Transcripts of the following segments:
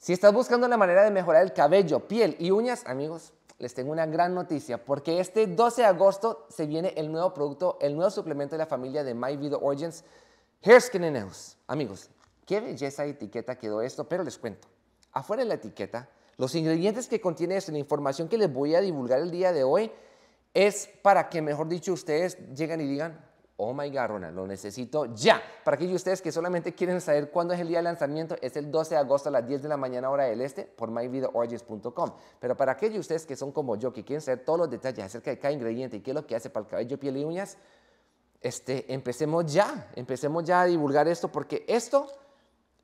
Si estás buscando la manera de mejorar el cabello, piel y uñas, amigos, les tengo una gran noticia, porque este 12 de agosto se viene el nuevo producto, el nuevo suplemento de la familia de My Video Origins, Hair, Skin and Nails. Amigos, qué belleza de etiqueta quedó esto, pero les cuento. Afuera de la etiqueta, los ingredientes que contiene esto, la información que les voy a divulgar el día de hoy, es para que, mejor dicho, ustedes lleguen y digan, Oh my God, Ronald, lo necesito ya. Para aquellos de ustedes que solamente quieren saber cuándo es el día de lanzamiento, es el 12 de agosto a las 10 de la mañana hora del este por myvideoorigins.com. Pero para aquellos de ustedes que son como yo, que quieren saber todos los detalles acerca de cada ingrediente y qué es lo que hace para el cabello, piel y uñas, este, empecemos ya, empecemos ya a divulgar esto porque esto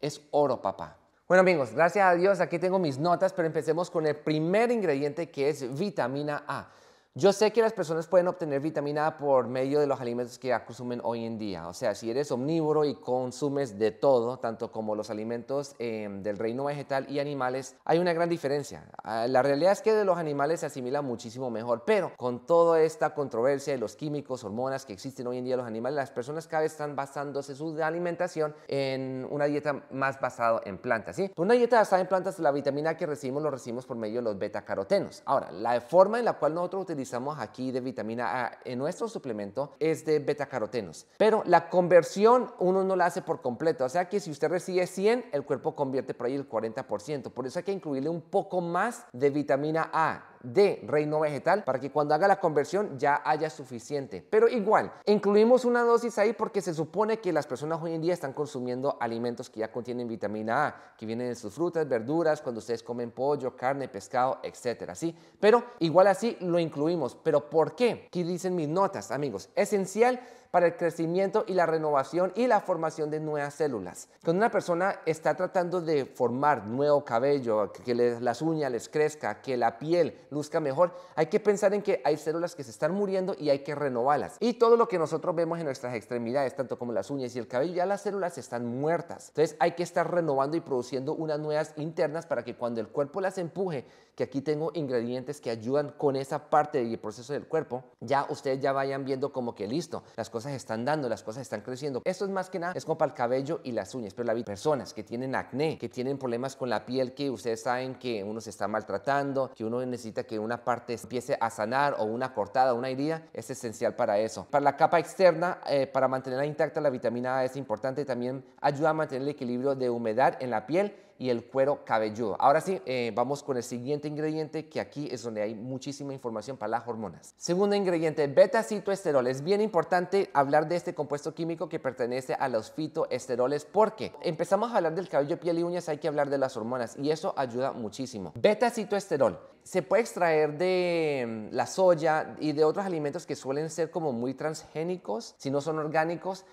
es oro, papá. Bueno amigos, gracias a Dios, aquí tengo mis notas, pero empecemos con el primer ingrediente que es vitamina A. Yo sé que las personas pueden obtener vitamina A por medio de los alimentos que consumen hoy en día. O sea, si eres omnívoro y consumes de todo, tanto como los alimentos em, del reino vegetal y animales, hay una gran diferencia. Ah, la realidad es que de los animales se asimila muchísimo mejor, pero con toda esta controversia de los químicos, hormonas que existen hoy en día en los animales, las personas cada vez están basándose su alimentación en una dieta más basada en plantas. ¿sí? Una dieta basada en plantas, la vitamina que recibimos lo recibimos por medio de los beta carotenos. Ahora, la forma en la cual nosotros utilizamos aquí de vitamina A en nuestro suplemento es de betacarotenos. Pero la conversión uno no la hace por completo. O sea que si usted recibe 100, el cuerpo convierte por ahí el 40%. Por eso hay que incluirle un poco más de vitamina A de reino vegetal para que cuando haga la conversión ya haya suficiente. Pero igual, incluimos una dosis ahí porque se supone que las personas hoy en día están consumiendo alimentos que ya contienen vitamina A, que vienen en sus frutas, verduras, cuando ustedes comen pollo, carne, pescado, etcétera, ¿sí? Pero igual así lo incluimos. ¿Pero por qué? Aquí dicen mis notas, amigos. Esencial para el crecimiento y la renovación y la formación de nuevas células. Cuando una persona está tratando de formar nuevo cabello, que las uñas les crezca, que la piel luzca mejor, hay que pensar en que hay células que se están muriendo y hay que renovarlas. Y todo lo que nosotros vemos en nuestras extremidades, tanto como las uñas y el cabello, ya las células están muertas. Entonces hay que estar renovando y produciendo unas nuevas internas para que cuando el cuerpo las empuje que aquí tengo ingredientes que ayudan con esa parte del proceso del cuerpo, ya ustedes ya vayan viendo como que listo, las cosas están dando, las cosas están creciendo. Esto es más que nada, es como para el cabello y las uñas, pero la las personas que tienen acné, que tienen problemas con la piel, que ustedes saben que uno se está maltratando, que uno necesita que una parte empiece a sanar o una cortada, una herida, es esencial para eso. Para la capa externa, eh, para mantenerla intacta, la vitamina A es importante, también ayuda a mantener el equilibrio de humedad en la piel y el cuero cabelludo. Ahora sí, eh, vamos con el siguiente ingrediente que aquí es donde hay muchísima información para las hormonas. Segundo ingrediente, beta-citoesterol. Es bien importante hablar de este compuesto químico que pertenece a los fitoesteroles porque empezamos a hablar del cabello, piel y uñas, hay que hablar de las hormonas y eso ayuda muchísimo. Beta-citoesterol se puede extraer de mm, la soya y de otros alimentos que suelen ser como muy transgénicos, si no son orgánicos,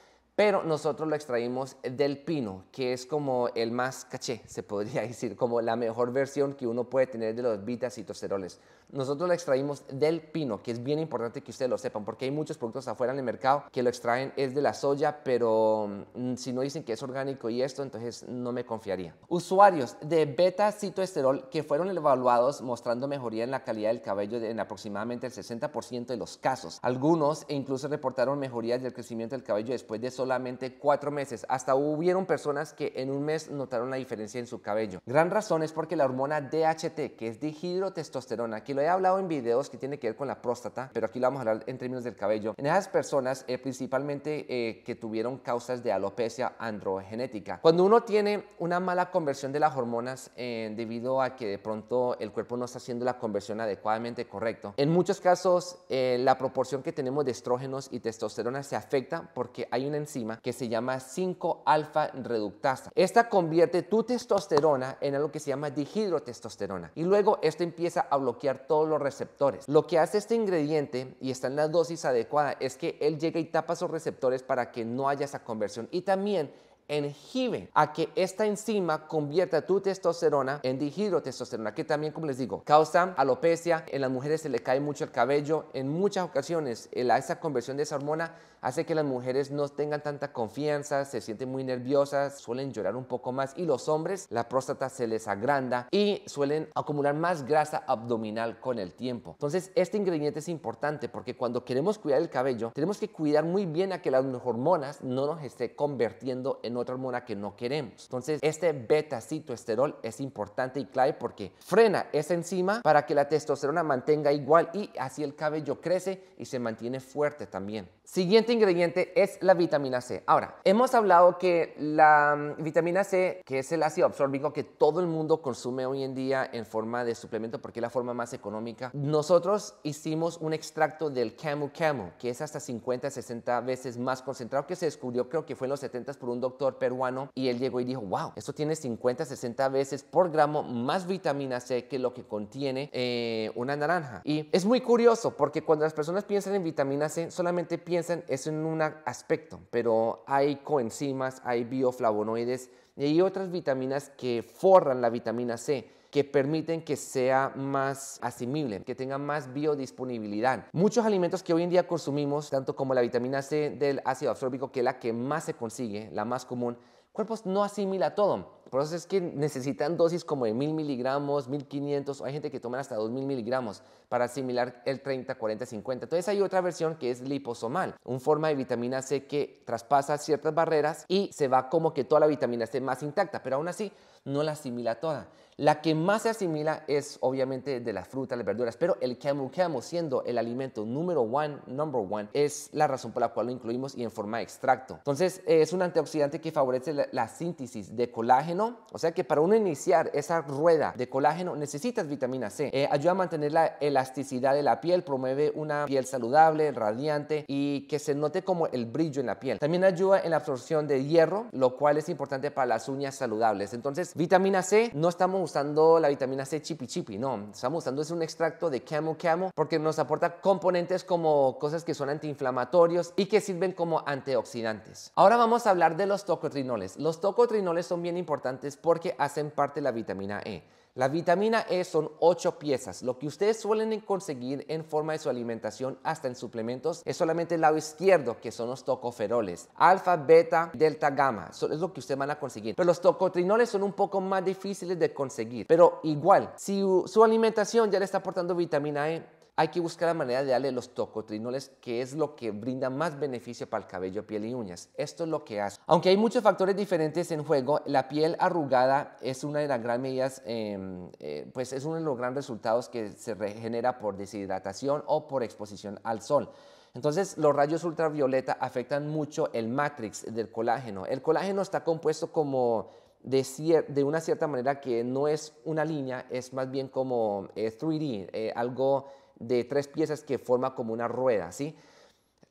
pero nosotros lo extraímos del pino, que es como el más caché, se podría decir, como la mejor versión que uno puede tener de los y tosteroles nosotros la extraímos del pino, que es bien importante que ustedes lo sepan, porque hay muchos productos afuera en el mercado que lo extraen es de la soya, pero mm, si no dicen que es orgánico y esto, entonces no me confiaría. Usuarios de beta-citoesterol que fueron evaluados mostrando mejoría en la calidad del cabello en aproximadamente el 60% de los casos. Algunos e incluso reportaron mejorías del crecimiento del cabello después de solamente cuatro meses. Hasta hubieron personas que en un mes notaron la diferencia en su cabello. Gran razón es porque la hormona DHT, que es dihidrotestosterona, aquí lo he hablado en videos que tiene que ver con la próstata, pero aquí lo vamos a hablar en términos del cabello. En esas personas, eh, principalmente eh, que tuvieron causas de alopecia androgenética. Cuando uno tiene una mala conversión de las hormonas eh, debido a que de pronto el cuerpo no está haciendo la conversión adecuadamente correcto, en muchos casos la proporción que tenemos de estrógenos y testosterona se afecta porque hay una enzima que se llama 5-alfa reductasa. Esta convierte tu testosterona en algo que se llama dihidrotestosterona y luego esto empieza a bloquear todos los receptores. Lo que hace este ingrediente, y está en la dosis adecuada, es que él llega y tapa sus receptores para que no haya esa conversión. Y también inhiben a que esta enzima convierta tu testosterona en dihidrotestosterona, que también, como les digo, causa alopecia. En las mujeres se le cae mucho el cabello. En muchas ocasiones, esa conversión de esa hormona hace que las mujeres no tengan tanta confianza, se sienten muy nerviosas, suelen llorar un poco más. Y los hombres, la próstata se les agranda y suelen acumular más grasa abdominal con el tiempo. Entonces, este ingrediente es importante porque cuando queremos cuidar el cabello, tenemos que cuidar muy bien a que las hormonas no nos esté convirtiendo en otra hormona que no queremos. Entonces, este beta beta-citoesterol es importante y clave porque frena esa enzima para que la testosterona mantenga igual y así el cabello crece y se mantiene fuerte también. Siguiente ingrediente es la vitamina C. Ahora, hemos hablado que la mm, vitamina C, que es el ácido absorbido que todo el mundo consume hoy en día en forma de suplemento porque es la forma más económica, nosotros hicimos un extracto del camu camu, que es hasta 50, 60 veces más concentrado que se descubrió creo que fue en los 70 por un doctor peruano y él llegó y dijo, wow, esto tiene 50, 60 veces por gramo más vitamina C que lo que contiene eh, una naranja. Y es muy curioso porque cuando las personas piensan en vitamina C, solamente piensan es en un aspecto, pero hay coenzimas, hay bioflavonoides y hay otras vitaminas que forran la vitamina C que permiten que sea más asimible, que tenga más biodisponibilidad. Muchos alimentos que hoy en día consumimos, tanto como la vitamina C del ácido ascórbico, que es la que más se consigue, la más común, cuerpos no asimila todo. Por eso es que necesitan dosis como de 1000 miligramos, 1500, o hay gente que toma hasta 2000 miligramos para asimilar el 30, 40, 50. Entonces hay otra versión que es liposomal, una forma de vitamina C que traspasa ciertas barreras y se va como que toda la vitamina C más intacta, pero aún así no la asimila toda. La que más se asimila es obviamente de las frutas, las verduras, pero el camu camu siendo el alimento número one, number one, es la razón por la cual lo incluimos y en forma de extracto. Entonces es un antioxidante que favorece la, síntesis de colágeno, o sea que para uno iniciar esa rueda de colágeno necesitas vitamina C. Eh, ayuda a mantener la elasticidad de la piel, promueve una piel saludable, radiante y que se note como el brillo en la piel. También ayuda en la absorción de hierro, lo cual es importante para las uñas saludables. Entonces, vitamina C no estamos usando la vitamina C chipi chipi, no, estamos usando es un extracto de camo camo porque nos aporta componentes como cosas que son antiinflamatorios y que sirven como antioxidantes. Ahora vamos a hablar de los tocotrinoles. Los tocotrinoles son bien importantes porque hacen parte de la vitamina E. La vitamina E son 8 piezas. Lo que ustedes suelen conseguir en forma de su alimentación hasta en suplementos es solamente el lado izquierdo, que son los tocoferoles. Alfa, beta, delta, gamma. Eso es lo que ustedes van a conseguir. Pero los tocotrinoles son un poco más difíciles de conseguir. Pero igual, si su alimentación ya le está aportando vitamina E, hay que buscar la manera de darle los tocotrinoles, que es lo que brinda más beneficio para el cabello, piel y uñas. Esto es lo que hace. Aunque hay muchos factores diferentes en juego, la piel arrugada es una de las grandes medidas, em, eh, pues es uno de los grandes resultados que se regenera por deshidratación o por exposición al sol. Entonces, los rayos ultravioleta afectan mucho el matrix del colágeno. El colágeno está compuesto como de, de, una cierta manera que no es una línea, es más bien como 3D, eh, eh, algo de tres piezas que forma como una rueda, ¿sí?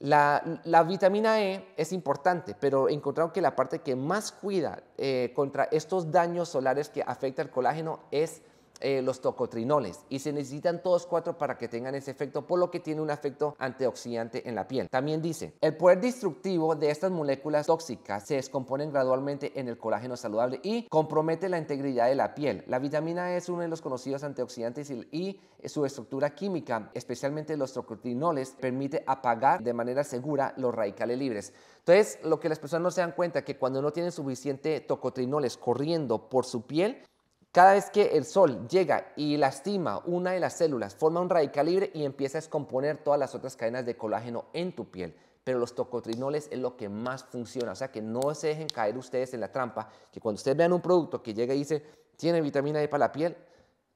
La, vitamina E es importante, pero encontraron que la parte que más cuida eh, contra estos daños solares que afecta al colágeno es eh, los tocotrinoles y se necesitan todos cuatro para que tengan ese efecto, por lo que tiene un efecto antioxidante en la piel. También dice, el poder destructivo de estas moléculas tóxicas se descomponen gradualmente en el colágeno saludable y compromete la integridad de la piel. La vitamina E es uno de los conocidos antioxidantes y, su estructura química, especialmente los tocotrinoles, permite apagar de manera segura los radicales libres. Entonces, lo que las personas no se dan cuenta que cuando no tienen suficiente tocotrinoles corriendo por su piel, cada vez que el sol llega y lastima una de las células, forma un radical libre y empieza a descomponer todas las otras cadenas de colágeno en tu piel. Pero los tocotrinoles es lo que más funciona. O sea que no se dejen caer ustedes en la trampa, que cuando ustedes vean un producto que llega y dice, tiene vitamina D para la piel,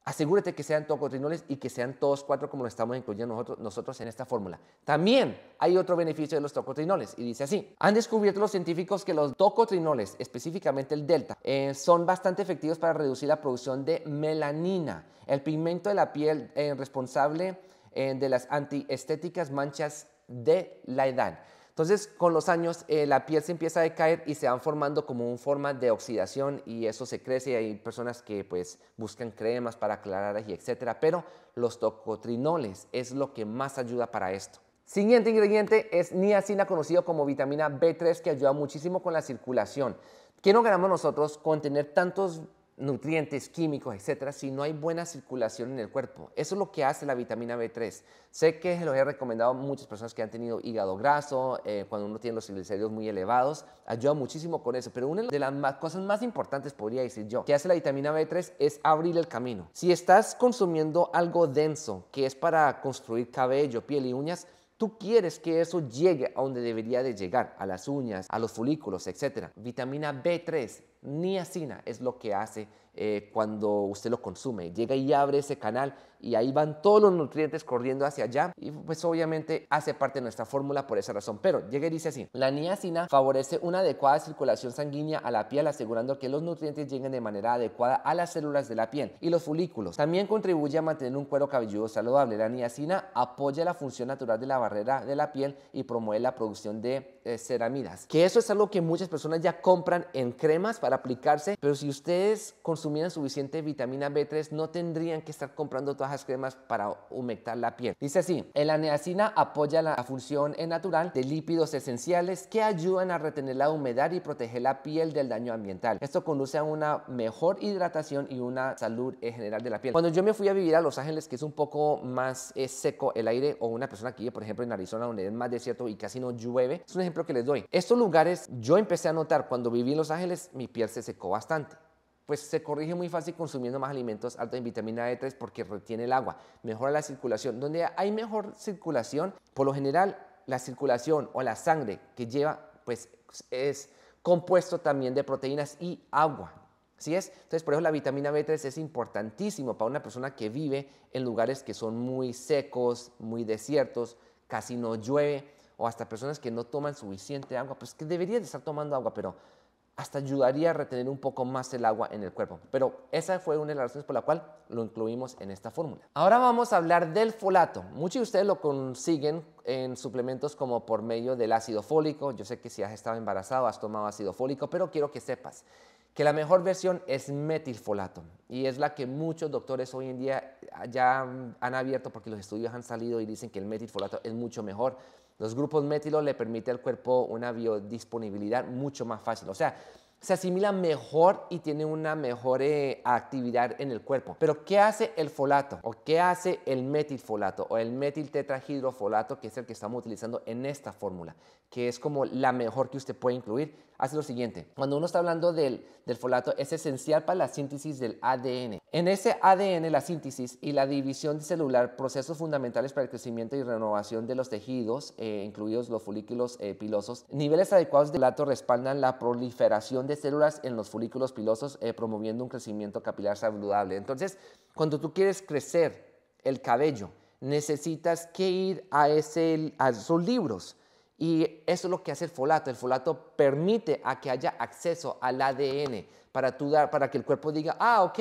asegúrate que sean tocotrinoles y que sean todos cuatro como lo estamos incluyendo nosotros, nosotros en esta fórmula. También hay otro beneficio de los tocotrinoles y dice así, han descubierto los científicos que los tocotrinoles, específicamente el delta, eh, son bastante efectivos para reducir la producción de melanina, el pigmento de la piel eh, responsable eh, de las antiestéticas manchas de la edad. Entonces, con los años, eh, la piel se empieza a decaer y se van formando como una forma de oxidación y eso se crece. Y hay personas que pues buscan cremas para aclarar y etcétera, pero los tocotrinoles es lo que más ayuda para esto. Siguiente ingrediente es niacina, conocido como vitamina B3, que ayuda muchísimo con la circulación. ¿Qué no ganamos nosotros con tener tantos nutrientes, químicos, etcétera, si no hay buena circulación en el cuerpo. Eso es lo que hace la vitamina B3. Sé que se lo he recomendado a muchas personas que han tenido hígado graso, eh, cuando uno tiene los triglicéridos muy elevados, ayuda muchísimo con eso. Pero una de las cosas más importantes, podría decir yo, que hace la vitamina B3 es abrir el camino. Si estás consumiendo algo denso, que es para construir cabello, piel y uñas, Tú quieres que eso llegue a donde debería de llegar, a las uñas, a los folículos, etcétera. Vitamina B3, niacina, es lo que hace eh, cuando usted lo consume. Llega y abre ese canal y ahí van todos los nutrientes corriendo hacia allá y pues obviamente hace parte de nuestra fórmula por esa razón. Pero llega y dice así, la niacina favorece una adecuada circulación sanguínea a la piel asegurando que los nutrientes lleguen de manera adecuada a las células de la piel y los folículos. También contribuye a mantener un cuero cabelludo saludable. La niacina apoya la función natural de la barrera de la piel y promueve la producción de eh, ceramidas. Que eso es algo que muchas personas ya compran en cremas para aplicarse, pero si ustedes consumieran suficiente vitamina B3 no tendrían que estar comprando todas cremas para humectar la piel. Dice así, el aneacina apoya la función natural de lípidos esenciales que ayudan a retener la humedad y proteger la piel del daño ambiental. Esto conduce a una mejor hidratación y una salud en general de la piel. Cuando yo me fui a vivir a Los Ángeles, que es un poco más eh, seco el aire, o una persona que vive, por ejemplo, en Arizona, donde es más desierto y casi no llueve, es un ejemplo que les doy. Estos lugares yo empecé a notar cuando viví en Los Ángeles, mi piel se secó bastante pues se corrige muy fácil consumiendo más alimentos altos en vitamina D3 e porque retiene el agua, mejora la circulación. Donde hay mejor circulación, por lo general la circulación o la sangre que lleva pues es compuesto también de proteínas y agua. ¿Sí es? Entonces, por eso la vitamina B3 es importantísimo para una persona que vive en lugares que son muy secos, muy desiertos, casi no llueve, o hasta personas que no toman suficiente agua, pues que deberían estar tomando agua, pero hasta ayudaría a retener un poco más el agua en el cuerpo. Pero esa fue una de las razones por la cual lo incluimos en esta fórmula. Ahora vamos a hablar del folato. Muchos de ustedes lo consiguen en suplementos como por medio del ácido fólico. Yo sé que si has estado embarazado has tomado ácido fólico, pero quiero que sepas que la mejor versión es metilfolato y es la que muchos doctores hoy en día ya han abierto porque los estudios han salido y dicen que el metilfolato es mucho mejor los grupos metilo le permiten al cuerpo una biodisponibilidad mucho más fácil. O sea, se asimila mejor y tiene una mejor eh, actividad en el cuerpo. Pero ¿qué hace el folato? ¿O qué hace el metilfolato? O el metil tetrahidrofolato que es el que estamos utilizando en esta fórmula, que es como la mejor que usted puede incluir hace lo siguiente. Cuando uno está hablando del, folato, es esencial para la síntesis del ADN. En ese ADN, la síntesis y la división celular, procesos fundamentales para el crecimiento y renovación de los tejidos, eh, incluidos los folículos eh, pilosos, niveles adecuados de folato respaldan la proliferación de células en los folículos pilosos, eh, promoviendo un crecimiento capilar saludable. Entonces, cuando tú quieres crecer el cabello, necesitas que ir a, ese, a esos libros y eso es lo que hace el folato. El folato permite a que haya acceso al ADN para, para que el cuerpo diga, ah, ok,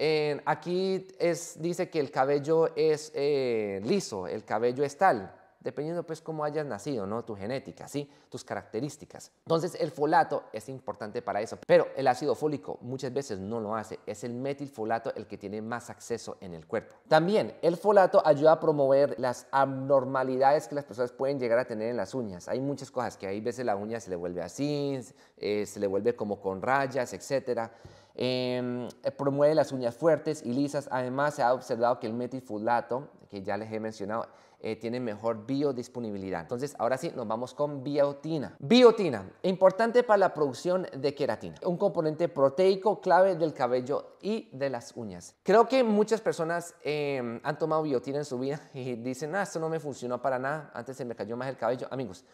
eh, aquí es, dice que el cabello es eh, liso, el cabello es tal dependiendo pues cómo hayas nacido, ¿no? Tu genética, ¿sí? Tus características. Entonces el folato es importante para eso, pero el ácido fólico muchas veces no lo hace, es el metilfolato el que tiene más acceso en el cuerpo. También el folato ayuda a promover las abnormalidades que las personas pueden llegar a tener en las uñas. Hay muchas cosas que hay veces la uña se le vuelve así, eh, se le vuelve como con rayas, etc. Em, promueve las uñas fuertes y lisas. Además, se ha observado que el metilfolato, que ya les he mencionado, eh, tiene mejor biodisponibilidad. Entonces, ahora sí, nos vamos con biotina. Biotina, importante para la producción de queratina, un componente proteico clave del cabello y de las uñas. Creo que muchas personas em, han tomado biotina en su vida y dicen, ah, esto no me funcionó para nada, antes se me cayó más el cabello. Amigos,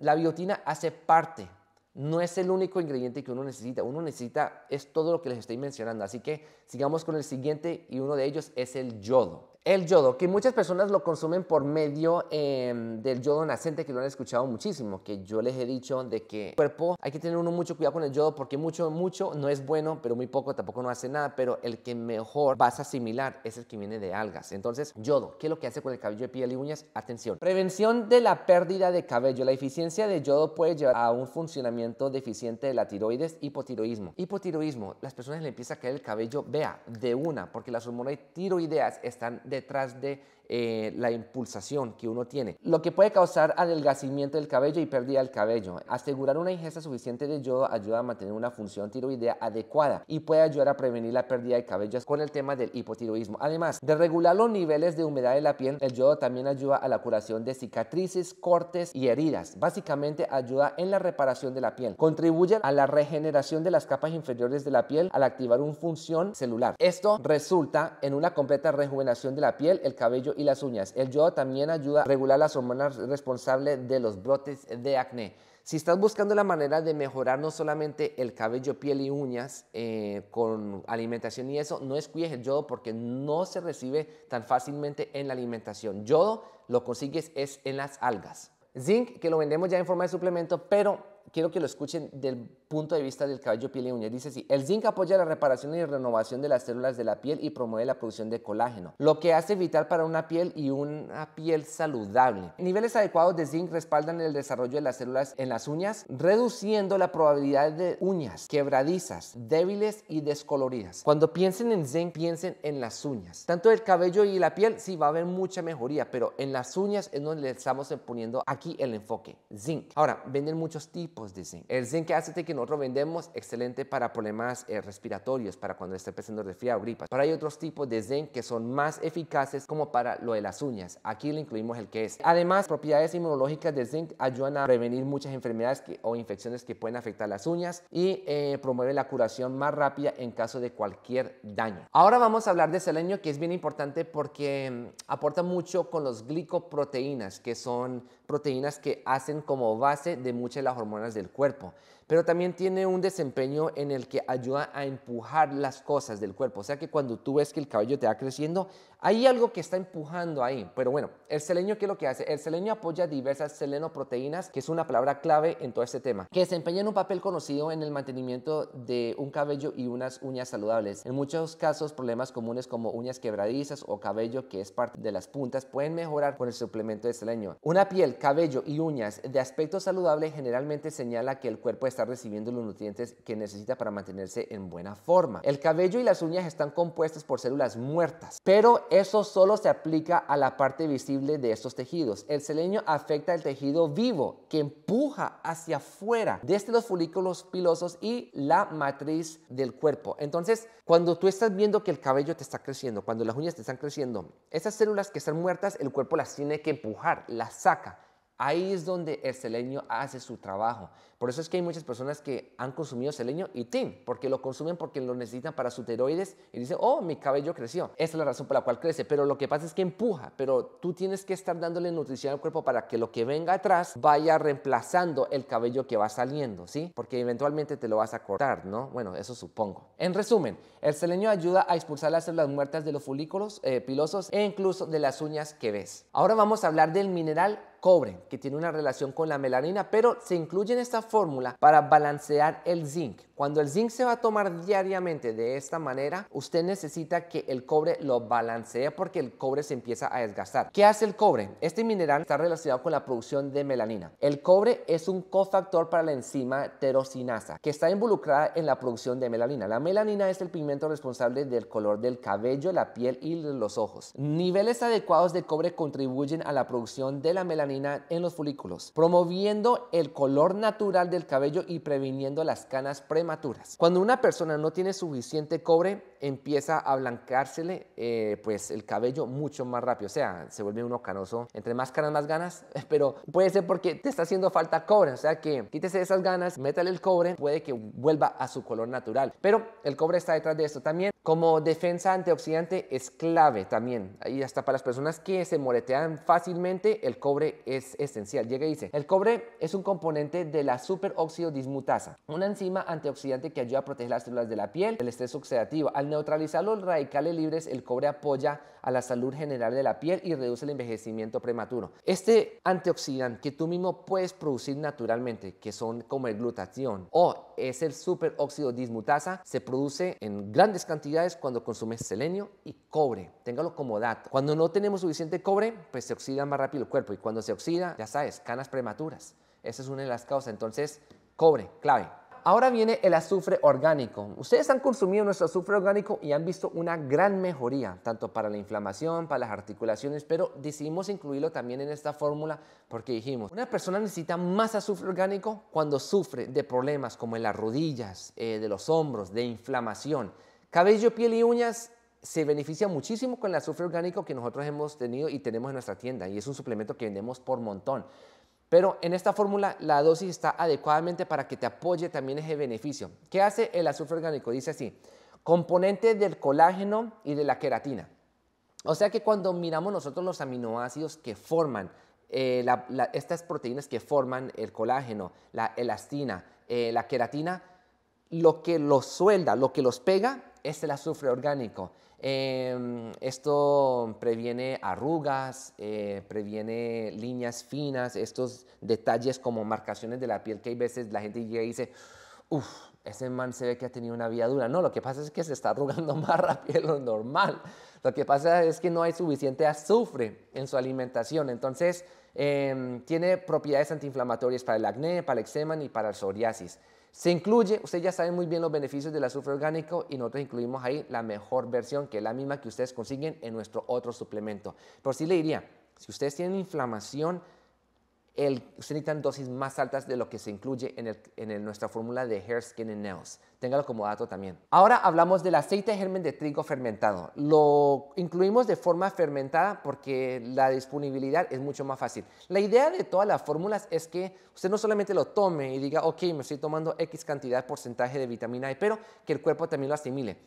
la biotina hace parte no es el único ingrediente que uno necesita. Uno necesita, es todo lo que les estoy mencionando. Así que sigamos con el siguiente y uno de ellos es el yodo. El yodo, que muchas personas lo consumen por medio em, del yodo nacente, que lo han escuchado muchísimo, que yo les he dicho de que el cuerpo hay que tener uno mucho cuidado con el yodo porque mucho, mucho no es bueno, pero muy poco tampoco no hace nada, pero el que mejor vas a asimilar es el que viene de algas. Entonces, yodo, ¿qué es lo que hace con el cabello de piel y uñas? Atención. Prevención de la pérdida de cabello. La eficiencia de yodo puede llevar a un funcionamiento deficiente de la tiroides, hipotiroidismo. Hipotiroidismo, las personas le empieza a caer el cabello, vea, de una, porque las hormonas tiroideas están detrás de eh, la impulsación que uno tiene, lo que puede causar adelgazamiento del cabello y pérdida del cabello. Asegurar una ingesta suficiente de yodo ayuda a mantener una función tiroidea adecuada y puede ayudar a prevenir la pérdida de cabellos con el tema del hipotiroidismo. Además de regular los niveles de humedad de la piel, el yodo también ayuda a la curación de cicatrices, cortes y heridas. Básicamente ayuda en la reparación de la piel. Contribuye a la regeneración de las capas inferiores de la piel al activar una función celular. Esto resulta en una completa rejuvenación de la piel, el cabello y las uñas. El yodo también ayuda a regular las hormonas responsables de los brotes de acné. Si estás buscando la manera de mejorar no solamente el cabello, piel y uñas eh, con alimentación y eso, no escuides el yodo porque no se recibe tan fácilmente en la alimentación. Yodo lo consigues es en las algas. Zinc, que lo vendemos ya en forma de suplemento, pero quiero que lo escuchen del punto de vista del cabello, piel y uñas. Dice así, el zinc apoya la reparación y renovación de las células de la piel y promueve la producción de colágeno, lo que hace vital para una piel y una piel saludable. Niveles adecuados de zinc respaldan el desarrollo de las células en las uñas, reduciendo la probabilidad de uñas quebradizas, débiles y descoloridas. Cuando piensen en zinc, piensen en las uñas. Tanto el cabello y la piel, sí va a haber mucha mejoría, pero en las uñas es donde le estamos poniendo aquí el enfoque. Zinc. Ahora, venden muchos tipos de zinc. El zinc que hace que no nosotros vendemos excelente para problemas eh, respiratorios, para cuando esté empezando o gripas. Pero hay otros tipos de zinc que son más eficaces como para lo de las uñas. Aquí le incluimos el que es. Además, propiedades inmunológicas del zinc ayudan a prevenir muchas enfermedades que, o infecciones que pueden afectar las uñas y eh, promueve la curación más rápida en caso de cualquier daño. Ahora vamos a hablar de selenio que es bien importante porque mm, aporta mucho con los glicoproteínas que son proteínas que hacen como base de muchas de las hormonas del cuerpo, pero también tiene un desempeño en el que ayuda a empujar las cosas del cuerpo. O sea que cuando tú ves que el cabello te va creciendo, hay algo que está empujando ahí. Pero bueno, el selenio, ¿qué es lo que hace? El selenio apoya diversas selenoproteínas, que es una palabra clave en todo este tema, que desempeñan un papel conocido en el mantenimiento de un cabello y unas uñas saludables. En muchos casos, problemas comunes como uñas quebradizas o cabello que es parte de las puntas pueden mejorar con el suplemento de selenio. Una piel cabello y uñas de aspecto saludable generalmente señala que el cuerpo está recibiendo los nutrientes que necesita para mantenerse en buena forma. El cabello y las uñas están compuestas por células muertas, pero eso solo se aplica a la parte visible de estos tejidos. El selenio afecta el tejido vivo que empuja hacia afuera desde los folículos pilosos y la matriz del cuerpo. Entonces, cuando tú estás viendo que el cabello te está creciendo, cuando las uñas te están creciendo, esas células que están muertas, el cuerpo las tiene que empujar, las saca Ahí es donde el selenio hace su trabajo. Por eso es que hay muchas personas que han consumido selenio y ¡tim! porque lo consumen porque lo necesitan para sus tiroides y dicen, oh, mi cabello creció. Esa es la razón por la cual crece, pero lo que pasa es que empuja, pero tú tienes que estar dándole nutrición al cuerpo para que lo que venga atrás vaya reemplazando el cabello que va saliendo, ¿sí? Porque eventualmente te lo vas a cortar, ¿no? Bueno, eso supongo. En resumen, el selenio ayuda a expulsar las células muertas de los folículos eh, pilosos e incluso de las uñas que ves. Ahora vamos a hablar del mineral cobre, que tiene una relación con la melanina, pero se incluye en esta fórmula para balancear el zinc. Cuando el zinc se va a tomar diariamente de esta manera, usted necesita que el cobre lo balancee porque el cobre se empieza a desgastar. ¿Qué hace el cobre? Este mineral está relacionado con la producción de melanina. El cobre es un cofactor para la enzima terosinasa, que está involucrada en la producción de melanina. La melanina es el pigmento responsable del color del cabello, la piel y los ojos. Niveles adecuados de cobre contribuyen a la producción de la melanina en los folículos, promoviendo el color natural del cabello y previniendo las canas prematuras. Cuando una persona no tiene suficiente cobre, empieza a blancársele eh, pues el cabello mucho más rápido, o sea, se vuelve uno canoso. Entre más canas, más ganas, pero puede ser porque te está haciendo falta cobre, o sea que quítese esas ganas, métale el cobre, puede que vuelva a su color natural. Pero el cobre está detrás de esto también. Como defensa antioxidante es clave también. Y hasta para las personas que se moretean fácilmente, el cobre es esencial. Llega y dice, el cobre es un componente de la superóxido dismutasa, una enzima antioxidante que ayuda a proteger las células de la piel del estrés oxidativo. Al neutralizar los radicales libres, el cobre apoya a la salud general de la piel y reduce el envejecimiento prematuro. Este antioxidante que tú mismo puedes producir naturalmente, que son como el glutatión o es el superóxido dismutasa, se produce en grandes cantidades cuando consumes selenio y cobre. Téngalo como dato. Cuando no tenemos suficiente cobre, pues se oxida más rápido el cuerpo y cuando se oxida, ya sabes, canas prematuras. Esa es una de las causas. Entonces, cobre, clave. Ahora viene el azufre orgánico. Ustedes han consumido nuestro azufre orgánico y han visto una gran mejoría, tanto para la inflamación, para las articulaciones, pero decidimos incluirlo también en esta fórmula porque dijimos, una persona necesita más azufre orgánico cuando sufre de problemas como en las rodillas, eh, de los hombros, de inflamación. Cabello, piel y uñas se beneficia muchísimo con el azufre orgánico que nosotros hemos tenido y tenemos en nuestra tienda y es un suplemento que vendemos por montón. Pero en esta fórmula la dosis está adecuadamente para que te apoye también ese beneficio. ¿Qué hace el azufre orgánico? Dice así, componente del colágeno y de la queratina. O sea que cuando miramos nosotros los aminoácidos que forman eh, estas proteínas que forman el colágeno, la elastina, eh, la queratina, lo que los suelda, lo que los pega es este el azufre orgánico. Em, esto previene arrugas, eh, previene líneas finas, estos detalles como marcaciones de la piel que hay veces la gente llega y dice, uff, ese man se ve que ha tenido una vida dura. No, lo que pasa es que se está arrugando más rápido lo normal. Lo que pasa es que no hay suficiente azufre en su alimentación. Entonces, Em, tiene propiedades antiinflamatorias para el acné, para el eczema y para el psoriasis. Se incluye, ustedes ya saben muy bien los beneficios del azufre orgánico y nosotros incluimos ahí la mejor versión, que es la misma que ustedes consiguen en nuestro otro suplemento. Pero sí le diría, si ustedes tienen inflamación, el, usted necesitan dosis más altas de lo que se incluye en, nuestra fórmula de Hair, Skin and Nails. Téngalo como dato también. Ahora hablamos del aceite de germen de trigo fermentado. Lo incluimos de forma fermentada porque la disponibilidad es mucho más fácil. La idea de todas las fórmulas es que usted no solamente lo tome y diga, ok, me estoy tomando X cantidad, porcentaje de vitamina E, pero que el cuerpo también lo asimile.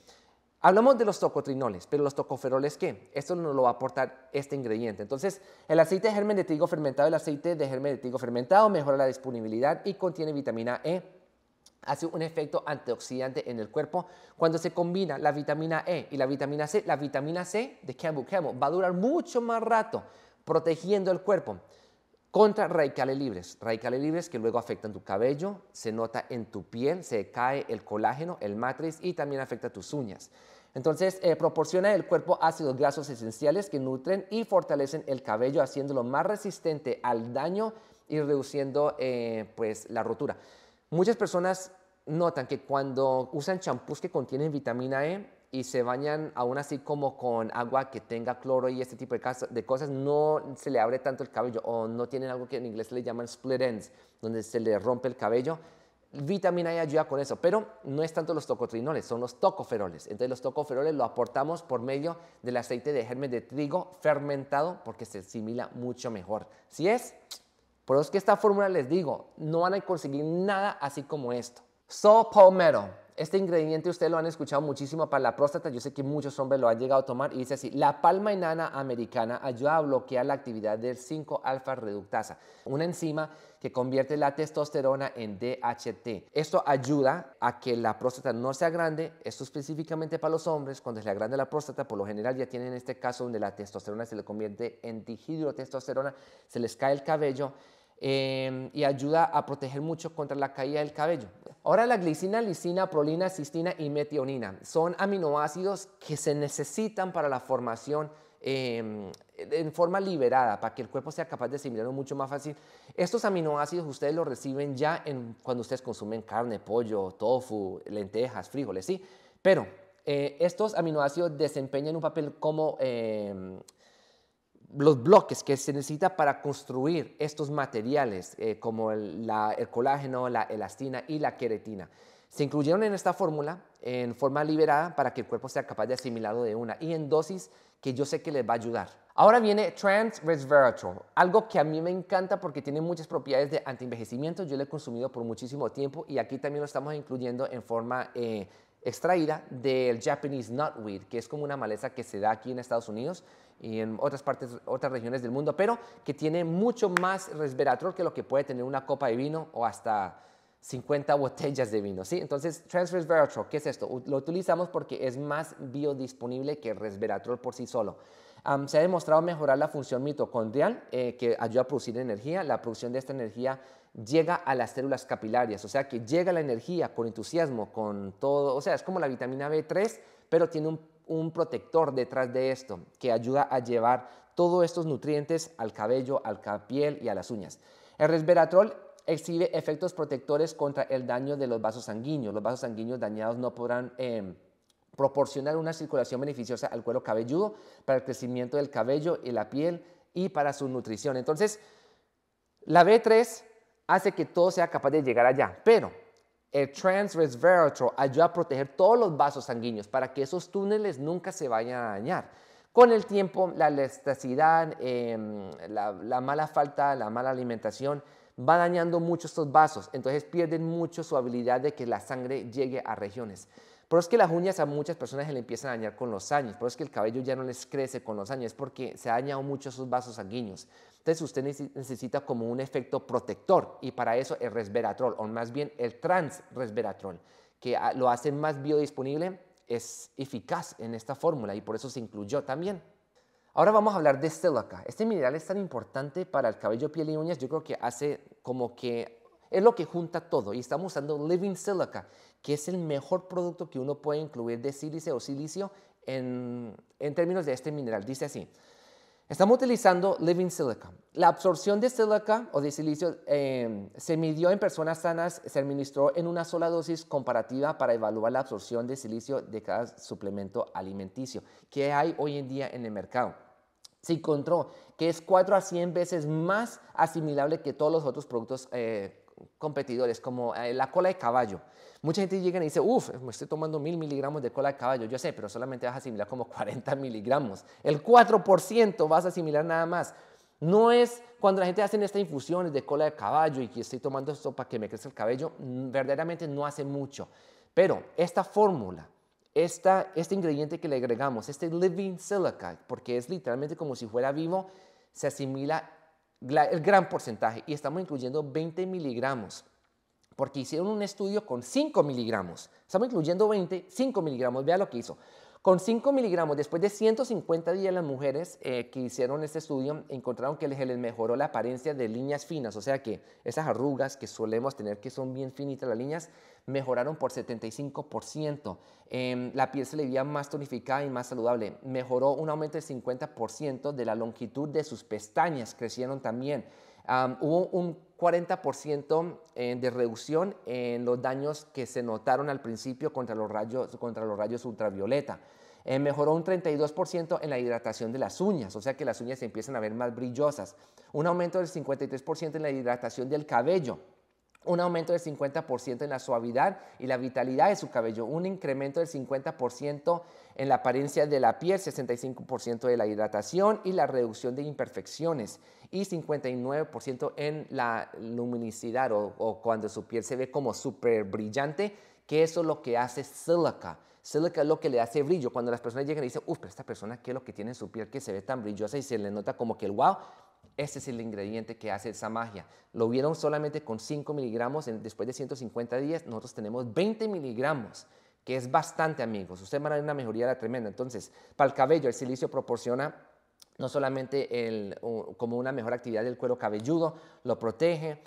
Hablamos de los tocotrinoles, pero los tocoferoles, ¿qué? Esto nos lo va a aportar este ingrediente. Entonces, el aceite de germen de trigo fermentado, el aceite de germen de trigo fermentado mejora la disponibilidad y contiene vitamina E. Hace un efecto antioxidante en el cuerpo. Cuando se combina la vitamina E y la vitamina C, la vitamina C de Campbell Campbell va a durar mucho más rato protegiendo el cuerpo contra radicales libres, radicales libres que luego afectan tu cabello, se nota en tu piel, se cae el colágeno, el matriz y también afecta tus uñas. Entonces, eh, proporciona el cuerpo ácidos grasos esenciales que nutren y fortalecen el cabello, haciéndolo más resistente al daño y reduciendo eh, pues, la rotura. Muchas personas notan que cuando usan champús que contienen vitamina E, y se bañan aún así como con agua que tenga cloro y este tipo de, cosas, no se le abre tanto el cabello o no tienen algo que en inglés le llaman split ends, donde se le rompe el cabello. Vitamina E ayuda con eso, pero no es tanto los tocotrinoles, son los tocoferoles. Entonces los tocoferoles lo aportamos por medio del aceite de germen de trigo fermentado porque se asimila mucho mejor. Si es, por eso es que esta fórmula les digo, no van a conseguir nada así como esto. So palmetto este ingrediente ustedes lo han escuchado muchísimo para la próstata, yo sé que muchos hombres lo han llegado a tomar y dice así, la palma enana americana ayuda a bloquear la actividad del 5-alfa reductasa, una enzima que convierte la testosterona en DHT. Esto ayuda a que la próstata no sea grande, esto específicamente para los hombres, cuando se le agranda la próstata, por lo general ya tienen este caso donde la testosterona se le convierte en testosterona, se les cae el cabello eh, y ayuda a proteger mucho contra la caída del cabello. Ahora la glicina, lisina, prolina, cistina y metionina son aminoácidos que se necesitan para la formación em, en forma liberada, para que el cuerpo sea capaz de asimilarlo mucho más fácil. Estos aminoácidos ustedes los reciben ya en, cuando ustedes consumen carne, pollo, tofu, lentejas, frijoles, ¿sí? Pero eh, estos aminoácidos desempeñan un papel como em, los bloques que se necesita para construir estos materiales eh, como el, colágeno, la elastina y la queratina. Se incluyeron en esta fórmula en forma liberada para que el cuerpo sea capaz de asimilarlo de una y en dosis que yo sé que les va a ayudar. Ahora viene Trans Resveratrol, algo que a mí me encanta porque tiene muchas propiedades de antienvejecimiento. Yo lo he consumido por muchísimo tiempo y aquí también lo estamos incluyendo en forma eh, extraída del Japanese nutweed, que es como una maleza que se da aquí en Estados Unidos y en otras partes, otras regiones del mundo, pero que tiene mucho más resveratrol que lo que puede tener una copa de vino o hasta 50 botellas de vino, ¿sí? Entonces, resveratrol ¿qué es esto? Lo utilizamos porque es más biodisponible que el resveratrol por sí solo. se ha demostrado mejorar la función mitocondrial, eh, que ayuda a producir energía. La producción de esta energía llega a las células capilares, o sea que llega la energía con entusiasmo, con todo, o sea, es como la vitamina B3, pero tiene un, protector detrás de esto que ayuda a llevar todos estos nutrientes al cabello, al piel y a las uñas. El resveratrol exhibe efectos protectores contra el daño de los vasos sanguíneos. Los vasos sanguíneos dañados no podrán em, proporcionar una circulación beneficiosa al cuero cabelludo para el crecimiento del cabello y la piel y para su nutrición. Entonces, la B3 hace que todo sea capaz de llegar allá. Pero el transresveratrol ayuda a proteger todos los vasos sanguíneos para que esos túneles nunca se vayan a dañar. Con el tiempo, la elasticidad, em, la, la, mala falta, la mala alimentación va dañando mucho estos vasos, entonces pierden mucho su habilidad de que la sangre llegue a regiones. Pero es que las uñas a muchas personas se le empiezan a dañar con los años, pero es que el cabello ya no les crece con los años, es porque se han dañado mucho esos vasos sanguíneos. Entonces usted necesita como un efecto protector y para eso el resveratrol, o más bien el transresveratrol, que lo hacen más biodisponible, es eficaz en esta fórmula y por eso se incluyó también. Ahora vamos a hablar de Silica. Este mineral es tan importante para el cabello, piel y uñas. Yo creo que hace como que es lo que junta todo y estamos usando Living Silica, que es el mejor producto que uno puede incluir de sílice o silicio en, términos de este mineral. Dice así, estamos utilizando Living Silica. La absorción de silica o de silicio em, se midió en personas sanas, se administró en una sola dosis comparativa para evaluar la absorción de silicio de cada suplemento alimenticio que hay hoy en día en el mercado se encontró que es 4 a 100 veces más asimilable que todos los otros productos eh, competidores, como eh, la cola de caballo. Mucha gente llega y dice, uff, me estoy tomando mil miligramos de cola de caballo. Yo sé, pero solamente vas a asimilar como 40 miligramos. El 4% vas a asimilar nada más. No es cuando la gente hace estas infusiones de cola de caballo y que estoy tomando esto para que me crezca el cabello, mm, verdaderamente no hace mucho. Pero esta fórmula, esta, este ingrediente que le agregamos, este living silica, porque es literalmente como si fuera vivo, se asimila el gran porcentaje, y estamos incluyendo 20 miligramos, porque hicieron un estudio con 5 miligramos. Estamos incluyendo 20, 5 miligramos, vea lo que hizo. Con 5 miligramos, después de 150 días, las mujeres eh, que hicieron este estudio encontraron que el les mejoró la apariencia de líneas finas, o sea que esas arrugas que solemos tener, que son bien finitas las líneas, mejoraron por 75%. Eh, em, la piel se le veía más tonificada y más saludable. Mejoró un aumento del 50% de la longitud de sus pestañas, crecieron también. hubo un 40% eh, de reducción en los daños que se notaron al principio contra los rayos, contra los rayos ultravioleta. Eh, mejoró un 32% en la hidratación de las uñas, o sea que las uñas se empiezan a ver más brillosas. Un aumento del 53% en la hidratación del cabello un aumento del 50% en la suavidad y la vitalidad de su cabello, un incremento del 50% en la apariencia de la piel, 65% de la hidratación y la reducción de imperfecciones y 59% en la luminosidad o, cuando su piel se ve como súper brillante, que eso es lo que hace silica. Silica es lo que le hace brillo. Cuando las personas llegan y dicen, uff, pero esta persona, ¿qué es lo que tiene en su piel que se ve tan brillosa y se le nota como que el wow? Ese es el ingrediente que hace esa magia. Lo vieron solamente con 5 miligramos después de 150 días. Nosotros tenemos 20 miligramos, que es bastante, amigos. Ustedes van a ver una mejoría tremenda. Entonces, para el cabello, el silicio proporciona no solamente como una mejor actividad del cuero cabelludo, lo protege,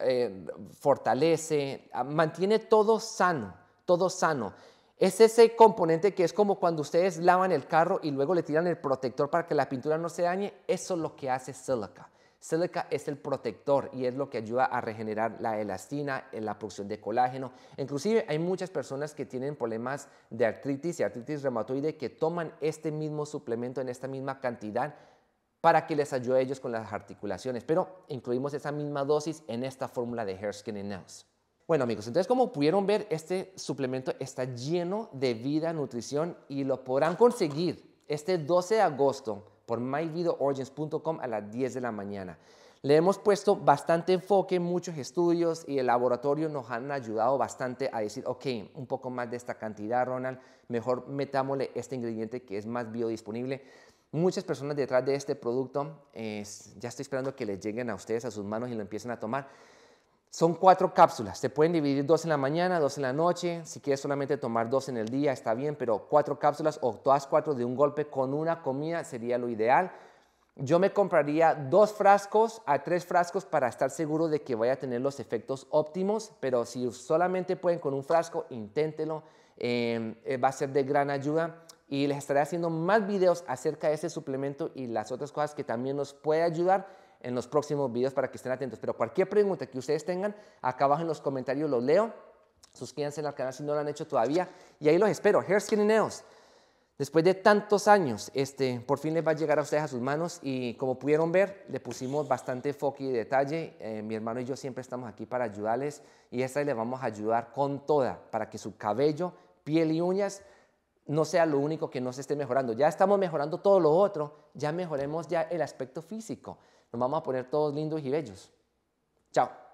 eh, fortalece, ah, mantiene todo sano, todo sano. Es ese componente que es como cuando ustedes lavan el carro y luego le tiran el protector para que la pintura no se dañe. Eso es lo que hace silica. Silica es el protector y es lo que ayuda a regenerar la elastina, la producción de colágeno. Inclusive hay muchas personas que tienen problemas de artritis y artritis reumatoide que toman este mismo suplemento en esta misma cantidad para que les ayude a ellos con las articulaciones. Pero incluimos esa misma dosis en esta fórmula de Hair Skin and Nails. Bueno amigos, entonces como pudieron ver, este suplemento está lleno de vida, nutrición y lo podrán conseguir este 12 de agosto por myvidoorigins.com a las 10 de la mañana. Le hemos puesto bastante enfoque, muchos estudios y el laboratorio nos han ayudado bastante a decir, ok, un poco más de esta cantidad, Ronald, mejor metámosle este ingrediente que es más biodisponible. Muchas personas detrás de este producto, ya estoy esperando que les lleguen a ustedes a sus manos y lo empiecen a tomar. Son cuatro cápsulas, se pueden dividir dos en la mañana, dos en la noche, si quieres solamente tomar dos en el día está bien, pero cuatro cápsulas o todas cuatro de un golpe con una comida sería lo ideal. Yo me compraría dos frascos a tres frascos para estar seguro de que vaya a tener los efectos óptimos, pero si solamente pueden con un frasco, inténtelo, em, eh, va a ser de gran ayuda y les estaré haciendo más videos acerca de ese suplemento y las otras cosas que también nos puede ayudar en los próximos videos para que estén atentos. Pero cualquier pregunta que ustedes tengan, acá abajo en los comentarios los leo. Suscríbanse al canal si no lo han hecho todavía. Y ahí los espero. Hair, Skin and Nails. Después de tantos años, este, por fin les va a llegar a ustedes a sus manos. Y como pudieron ver, le pusimos bastante foco y detalle. Eh, mi hermano y yo siempre estamos aquí para ayudarles. Y esta les vamos a ayudar con toda para que su cabello, piel y uñas no sea lo único que no se esté mejorando. Ya estamos mejorando todo lo otro, ya mejoremos ya el aspecto físico. Nos vamos a poner todos lindos y bellos. Chao.